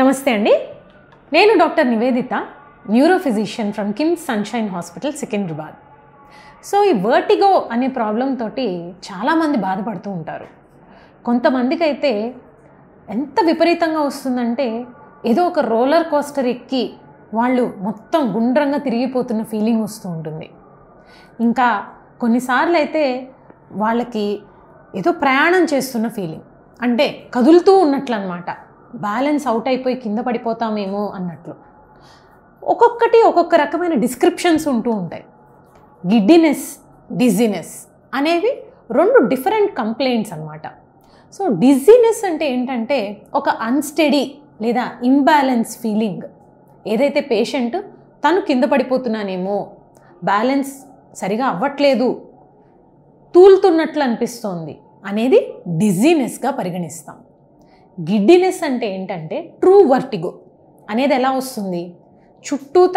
నమస్తే అండి నేను doctor Nivedita neurophysician from KIMS sunshine hospital Secunderabad so ఈ వర్టిగో అనే ప్రాబ్లం తోటి చాలామంది బాధపడుతూ ఉంటారు కొంతమందికి అయితే ఎంత విపరీతంగా వస్తుందంటే ఏదో ఒక రోలర్ కోస్టర్ ఎక్కి వాళ్ళు మొత్తం గుండ్రంగా తిరిగిపోతున్న ఫీలింగ్ వస్తూ ఉంటుంది ఇంకా కొన్నిసార్లు అయితే వాళ్ళకి ఏదో ప్రయాణం చేస్తున్న ఫీలింగ్ అంటే కదులుతూ ఉన్నట్లు అనమాట బ్యాలెన్స్ అవుట్ అయిపోయి కింద పడిపోతామేమో అన్నట్లు ఒక్కొక్కటి ఒక్కొక్క రకమైన డిస్క్రిప్షన్స్ ఉంటూ ఉంటాయి గిడ్డినెస్ డిజీనెస్ అనేవి రెండు డిఫరెంట్ కంప్లైంట్స్ అనమాట సో డిజీనెస్ అంటే ఏంటంటే ఒక అన్స్టడీ లేదా ఇంబ్యాలెన్స్ ఫీలింగ్ ఏదైతే పేషెంట్ తను కింద పడిపోతున్నానేమో బ్యాలెన్స్ సరిగా అవ్వట్లేదు తూలుతున్నట్లు అనిపిస్తోంది అనేది డిజీనెస్గా పరిగణిస్తాం గిడ్డినెస్ అంటే ఏంటంటే ట్రూ వర్టిగో అనేది ఎలా వస్తుంది చుట్టూత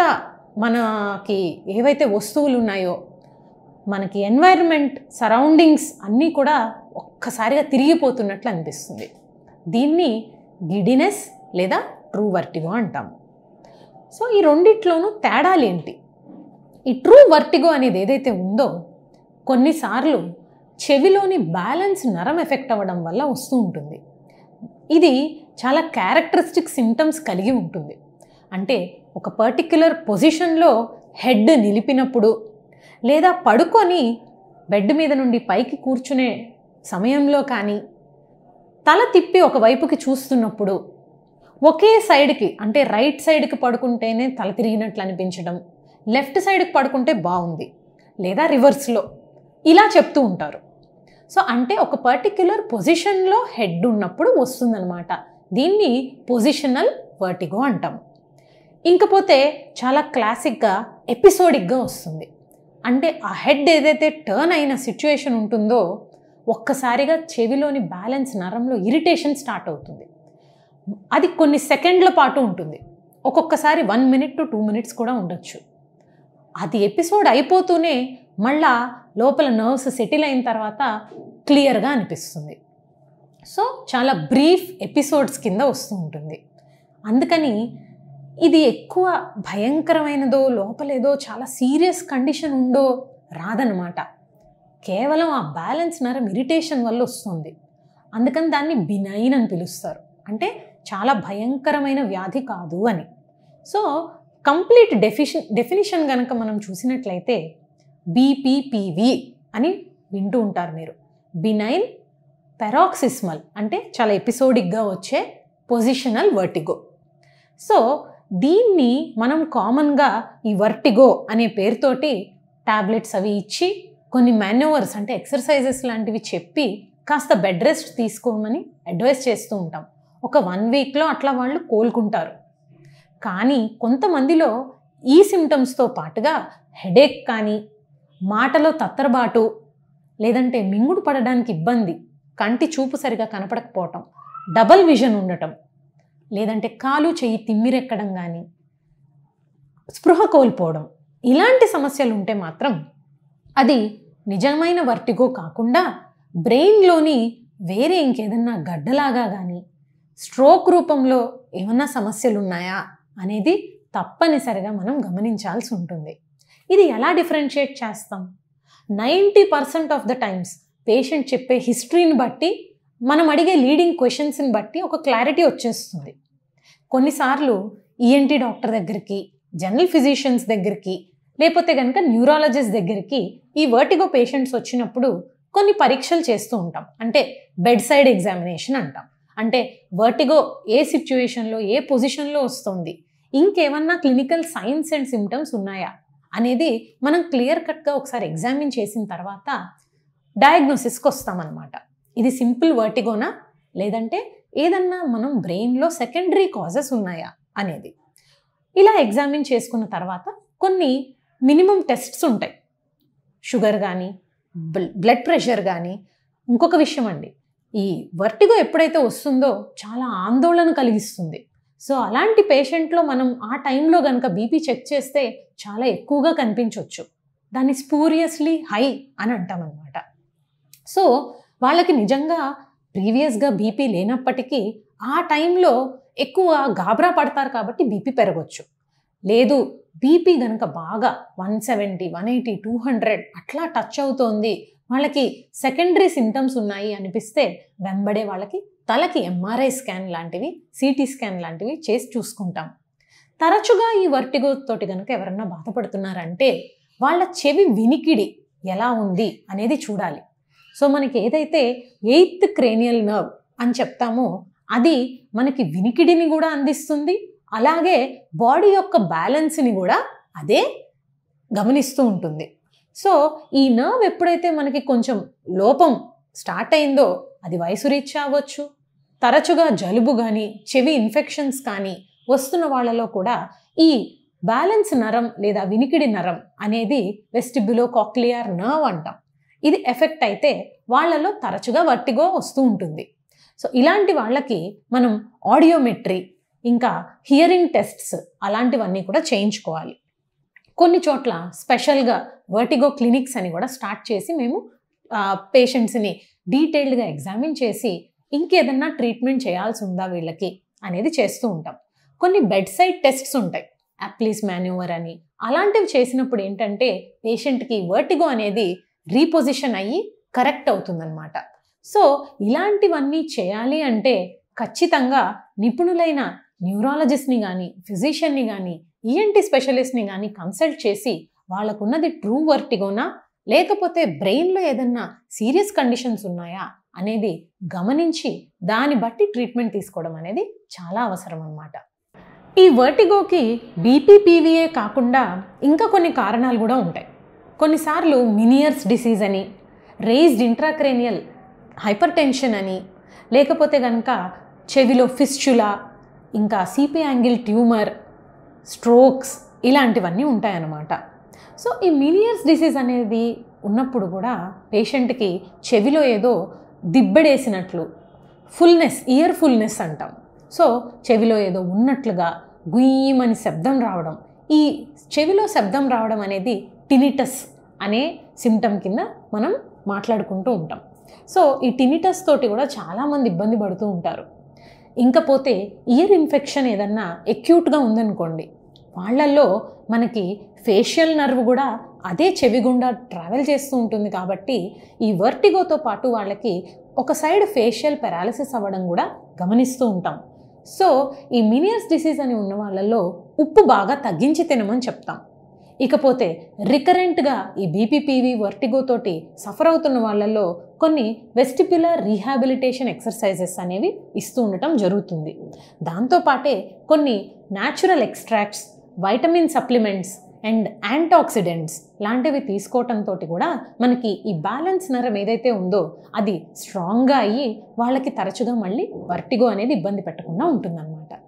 మనకి ఏవైతే వస్తువులు ఉన్నాయో మనకి ఎన్వైర్న్మెంట్ సరౌండింగ్స్ అన్నీ కూడా ఒక్కసారిగా తిరిగిపోతున్నట్లు అనిపిస్తుంది దీన్ని గిడినెస్ లేదా ట్రూ వర్టిగో అంటాము సో ఈ రెండిట్లోనూ తేడాలు ఏంటి ఈ ట్రూ వర్టిగో అనేది ఏదైతే ఉందో కొన్నిసార్లు చెవిలోని బ్యాలెన్స్ నరం ఎఫెక్ట్ అవ్వడం వల్ల వస్తూ ఉంటుంది ఇది చాలా క్యారెక్టరిస్టిక్ సిమ్టమ్స్ కలిగి ఉంటుంది అంటే ఒక పర్టిక్యులర్ పొజిషన్లో హెడ్ నిలిపినప్పుడు లేదా పడుకొని బెడ్ మీద నుండి పైకి కూర్చునే సమయంలో కానీ తల తిప్పి ఒకవైపుకి చూస్తున్నప్పుడు ఒకే సైడ్కి అంటే రైట్ సైడ్కి పడుకుంటేనే తల తిరిగినట్లు అనిపించడం లెఫ్ట్ సైడ్కి పడుకుంటే బాగుంది లేదా రివర్స్లో ఇలా చెప్తూ ఉంటారు సో అంటే ఒక పర్టిక్యులర్ పొజిషన్లో హెడ్ ఉన్నప్పుడు వస్తుందన్నమాట దీన్ని పొజిషనల్ వర్టిగో అంటాం ఇంకపోతే చాలా క్లాసిక్గా ఎపిసోడిక్గా వస్తుంది అంటే ఆ హెడ్ ఏదైతే టర్న్ అయిన సిచ్యువేషన్ ఉంటుందో ఒక్కసారిగా చెవిలోని బ్యాలెన్స్ నరంలో ఇరిటేషన్ స్టార్ట్ అవుతుంది అది కొన్ని సెకండ్ల పాటు ఉంటుంది ఒక్కొక్కసారి one minute to two minutes కూడా ఉండొచ్చు అది ఎపిసోడ్ అయిపోతూనే మళ్ళా లోపల నర్వ్స్ సెటిల్ అయిన తర్వాత క్లియర్గా అనిపిస్తుంది సో చాలా బ్రీఫ్ ఎపిసోడ్స్ కింద వస్తూ ఉంటుంది అందుకని ఇది ఎక్కువ భయంకరమైనదో లోపలేదో చాలా సీరియస్ కండిషన్ ఉందో రాదనమాట కేవలం ఆ బ్యాలెన్స్ నరం ఇరిటేషన్ వల్ల వస్తుంది అందుకని దాన్ని బినైన్ అని పిలుస్తారు అంటే చాలా భయంకరమైన వ్యాధి కాదు అని సో కంప్లీట్ డెఫిషన్ డెఫినిషన్ కనుక మనం చూసినట్లయితే బీపీపీవి అని వింటూ ఉంటారు మీరు బినైన్ పెరాక్సిస్మల్ అంటే చాలా ఎపిసోడిక్గా వచ్చే పొజిషనల్ వర్టిగో సో దీన్ని మనం కామన్గా ఈ వర్టిగో అనే పేరుతోటి ట్యాబ్లెట్స్ అవి ఇచ్చి కొన్ని మాన్యువర్స్ అంటే ఎక్సర్సైజెస్ లాంటివి చెప్పి కాస్త బెడ్ రెస్ట్ తీసుకోమని అడ్వైస్ చేస్తూ ఉంటాం ఒక వన్ వీక్లో అట్లా వాళ్ళు కోలుకుంటారు కానీ కొంతమందిలో ఈ సిమ్టమ్స్తో పాటుగా హెడేక్ కానీ మాటలో తత్తరబాటు లేదంటే మింగుడు పడడానికి ఇబ్బంది కంటి చూపు సరిగా కనపడకపోవటం డబల్ విజన్ ఉండటం లేదంటే కాలు చెయ్యి తిమ్మిరెక్కడం కానీ స్పృహ కోల్పోవడం ఇలాంటి సమస్యలు ఉంటే మాత్రం అది నిజమైన వర్టిగో కాకుండా బ్రెయిన్లోని వేరే ఇంకేదన్నా గడ్డలాగా కానీ స్ట్రోక్ రూపంలో ఏమన్నా సమస్యలు ఉన్నాయా అనేది తప్పనిసరిగా మనం గమనించాల్సి ఉంటుంది ఇది ఎలా డిఫరెన్షియేట్ చేస్తాం ninety percent of the times patient చెప్పే హిస్టరీని బట్టి మనం అడిగే లీడింగ్ క్వశ్చన్స్ని బట్టి ఒక క్లారిటీ వచ్చేస్తుంది కొన్నిసార్లు ఈఎన్టీ e డాక్టర్ దగ్గరికి జనరల్ ఫిజిషియన్స్ దగ్గరికి లేకపోతే కనుక న్యూరాలజిస్ట్ దగ్గరికి ఈ వర్టిగో పేషెంట్స్ వచ్చినప్పుడు కొన్ని పరీక్షలు చేస్తూ ఉంటాం అంటే బెడ్ సైడ్ ఎగ్జామినేషన్ అంటాం అంటే వర్టిగో ఏ సిచ్యువేషన్లో ఏ పొజిషన్లో వస్తుంది ఇంకేమన్నా క్లినికల్ సైన్స్ అండ్ సిమ్టమ్స్ ఉన్నాయా అనేది మనం క్లియర్ కట్గా ఒకసారి ఎగ్జామిన్ చేసిన తర్వాత డయాగ్నోసిస్కి వస్తామన్నమాట ఇది సింపుల్ వర్టిగోనా లేదంటే ఏదన్నా మనం బ్రెయిన్లో సెకండరీ కాజెస్ ఉన్నాయా అనేది ఇలా ఎగ్జామిన్ చేసుకున్న తర్వాత కొన్ని మినిమం టెస్ట్స్ ఉంటాయి షుగర్ కానీ బ్లడ్ ప్రెషర్ కానీ ఇంకొక విషయం అండి ఈ వర్టిగో ఎప్పుడైతే వస్తుందో చాలా ఆందోళన కలిగిస్తుంది సో అలాంటి పేషెంట్లో మనం ఆ టైంలో కనుక బీపీ చెక్ చేస్తే చాలా ఎక్కువగా కనిపించవచ్చు దాన్ని స్పూరియస్లీ హై అని అంటామన్నమాట సో వాళ్ళకి నిజంగా ప్రీవియస్గా బీపీ లేనప్పటికీ ఆ టైంలో ఎక్కువ గాబరా పడతారు కాబట్టి బీపీ పెరగచ్చు లేదు బీపీ కనుక బాగా one seventy one eighty two hundred అట్లా టచ్ అవుతోంది వాళ్ళకి సెకండరీ సింటమ్స్ ఉన్నాయి అనిపిస్తే వెంబడే వాళ్ళకి తలకి ఎంఆర్ఐ స్కాన్ లాంటివి సిటీ స్కాన్ లాంటివి చేసి చూసుకుంటాం తరచుగా ఈ వర్టిగో తోటి కనుక ఎవరన్నా బాధపడుతున్నారంటే వాళ్ళ చెవి వినికిడి ఎలా ఉంది అనేది చూడాలి సో మనకి ఏదైతే ఎయిత్ క్రేనియల్ నర్వ్ అని చెప్తామో అది మనకి వినికిడిని కూడా అందిస్తుంది అలాగే బాడీ యొక్క బ్యాలెన్స్ని కూడా అదే గమనిస్తూ ఉంటుంది సో ఈ నర్వ్ ఎప్పుడైతే మనకి కొంచెం లోపం స్టార్ట్ అయిందో అది వయసు రీచ్ అవ్వచ్చు తరచుగా జలుబు కానీ చెవి ఇన్ఫెక్షన్స్ కానీ వస్తున్న వాళ్ళలో కూడా ఈ బ్యాలెన్స్ నరం లేదా వినికిడి నరం అనేది వెస్టిబ్యులో కాక్లియర్ నర్వ్ అంటాం ఇది ఎఫెక్ట్ అయితే వాళ్ళలో తరచుగా వర్టిగో వస్తూ ఉంటుంది సో ఇలాంటి వాళ్ళకి మనం ఆడియోమెట్రీ ఇంకా హియరింగ్ టెస్ట్స్ అలాంటివన్నీ కూడా చేయించుకోవాలి కొన్ని చోట్ల స్పెషల్గా వర్టిగో క్లినిక్స్ అని కూడా స్టార్ట్ చేసి మేము పేషెంట్స్ని డీటెయిల్డ్గా ఎగ్జామిన్ చేసి ఇంకేదన్నా ట్రీట్మెంట్ చేయాల్సి ఉందా వీళ్ళకి అనేది చేస్తూ ఉంటాం కొన్ని బెడ్ సైడ్ టెస్ట్స్ ఉంటాయి అప్లీస్ మాన్యువర్ అని అలాంటివి చేసినప్పుడు ఏంటంటే పేషెంట్కి వర్టిగో అనేది రీపొజిషన్ అయ్యి కరెక్ట్ అవుతుందన్నమాట సో ఇలాంటివన్నీ చేయాలి అంటే ఖచ్చితంగా నిపుణులైన న్యూరాలజిస్ట్ని కానీ ఫిజిషియన్ని కానీ ఈఎన్టీ e స్పెషలిస్ట్ని కానీ కన్సల్ట్ చేసి వాళ్ళకున్నది ట్రూ వర్టిగోనా లేకపోతే బ్రెయిన్లో ఏదన్నా సీరియస్ కండిషన్స్ ఉన్నాయా అనేది గమనించి దాన్ని బట్టి ట్రీట్మెంట్ తీసుకోవడం అనేది చాలా అవసరం అనమాట ఈ వర్టిగోకి బీపీపీవీఏ కాకుండా ఇంకా కొన్ని కారణాలు కూడా ఉంటాయి కొన్నిసార్లు మినియర్స్ డిసీజ్ అని రేజ్డ్ ఇంట్రాక్రేనియల్ హైపర్ టెన్షన్ అని లేకపోతే కనుక చెవిలో ఫిస్చులా ఇంకా సిపి యాంగిల్ ట్యూమర్ స్ట్రోక్స్ ఇలాంటివన్నీ ఉంటాయన్నమాట సో ఈ మిలియర్స్ డిసీజ్ అనేది ఉన్నప్పుడు కూడా పేషెంట్కి చెవిలో ఏదో దిబ్బడేసినట్లు ఫుల్నెస్ ఇయర్ ఫుల్నెస్ అంటాం సో చెవిలో ఏదో ఉన్నట్లుగా గుయ్యమని శబ్దం రావడం ఈ చెవిలో శబ్దం రావడం అనేది టినిటస్ అనే సిమ్టమ్ కింద మనం మాట్లాడుకుంటూ ఉంటాం సో ఈ టినిటస్ తోటి కూడా చాలామంది ఇబ్బంది పడుతూ ఉంటారు ఇంకపోతే ఇయర్ ఇన్ఫెక్షన్ ఏదన్నా ఎక్యూట్గా ఉందనుకోండి వాళ్ళల్లో మనకి ఫేషియల్ నర్వ్ కూడా అదే చెవి గుండా ట్రావెల్ చేస్తూ ఉంటుంది కాబట్టి ఈ వర్టిగోతో పాటు వాళ్ళకి ఒక సైడ్ ఫేషియల్ పెరాలసిస్ అవ్వడం కూడా గమనిస్తూ ఉంటాం సో ఈ మినియర్స్ డిసీజ్ అని ఉన్న వాళ్ళల్లో ఉప్పు బాగా తగ్గించి తినమని చెప్తాం ఇకపోతే రికరెంట్గా ఈ బీపీపీవీ వర్టిగోతోటి సఫర్ అవుతున్న వాళ్ళల్లో కొన్ని వెస్టిపులర్ రీహాబిలిటేషన్ ఎక్సర్సైజెస్ అనేవి ఇస్తూ ఉండటం జరుగుతుంది దాంతోపాటే కొన్ని natural extracts vitamin supplements and antioxidants లాంటివి తీసుకోవటంతో కూడా మనకి ఈ బ్యాలెన్స్ నరం ఏదైతే ఉందో అది స్ట్రాంగ్గా అయ్యి వాళ్ళకి తరచుగా మళ్ళీ వర్టిగో అనేది ఇబ్బంది పెట్టకుండా ఉంటుందన్నమాట